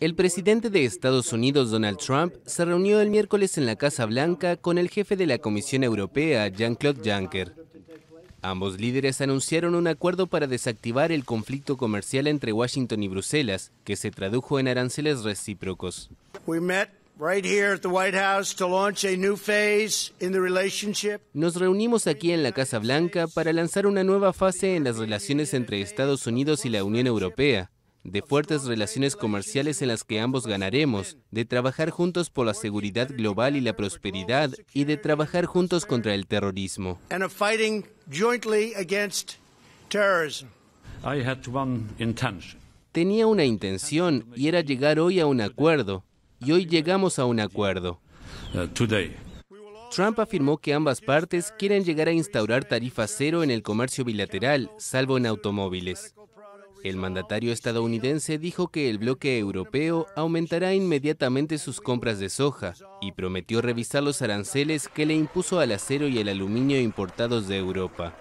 El presidente de Estados Unidos, Donald Trump, se reunió el miércoles en la Casa Blanca con el jefe de la Comisión Europea, Jean-Claude Juncker. Ambos líderes anunciaron un acuerdo para desactivar el conflicto comercial entre Washington y Bruselas, que se tradujo en aranceles recíprocos. Nos reunimos aquí en la Casa Blanca para lanzar una nueva fase en las relaciones entre Estados Unidos y la Unión Europea, de fuertes relaciones comerciales en las que ambos ganaremos, de trabajar juntos por la seguridad global y la prosperidad y de trabajar juntos contra el terrorismo. Tenía una intención y era llegar hoy a un acuerdo, y hoy llegamos a un acuerdo. Uh, Trump afirmó que ambas partes quieren llegar a instaurar tarifa cero en el comercio bilateral, salvo en automóviles. El mandatario estadounidense dijo que el bloque europeo aumentará inmediatamente sus compras de soja y prometió revisar los aranceles que le impuso al acero y el aluminio importados de Europa.